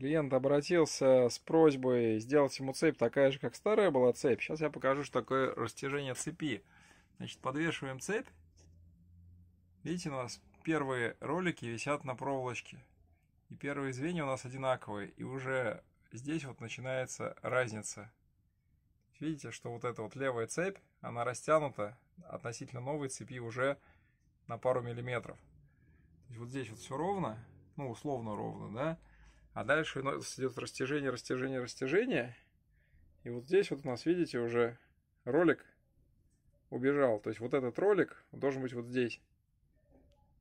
Клиент обратился с просьбой сделать ему цепь такая же, как старая была цепь. Сейчас я покажу, что такое растяжение цепи. Значит, подвешиваем цепь. Видите, у нас первые ролики висят на проволочке. И первые звенья у нас одинаковые. И уже здесь вот начинается разница. Видите, что вот эта вот левая цепь, она растянута относительно новой цепи уже на пару миллиметров. вот здесь вот все ровно, ну условно ровно, да. А дальше у нас идет растяжение, растяжение, растяжение. И вот здесь вот у нас, видите, уже ролик убежал. То есть вот этот ролик должен быть вот здесь.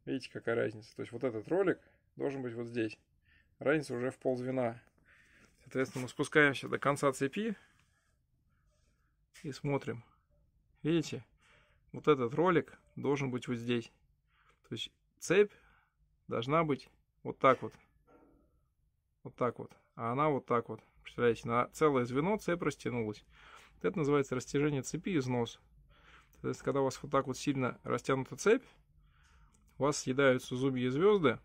Видите, какая разница? То есть вот этот ролик должен быть вот здесь. Разница уже в ползвена. Соответственно, мы спускаемся до конца цепи и смотрим. Видите? Вот этот ролик должен быть вот здесь. То есть цепь должна быть вот так вот. Вот так вот. А она вот так вот. Представляете, на целое звено цепь растянулась. Это называется растяжение цепи износ. То есть, когда у вас вот так вот сильно растянута цепь, у вас съедаются зубья звезды,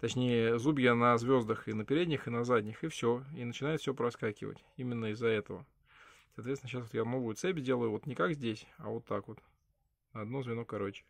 точнее, зубья на звездах и на передних, и на задних, и все. И начинает все проскакивать. Именно из-за этого. Соответственно, сейчас вот я новую цепь делаю вот не как здесь, а вот так вот. Одно звено короче.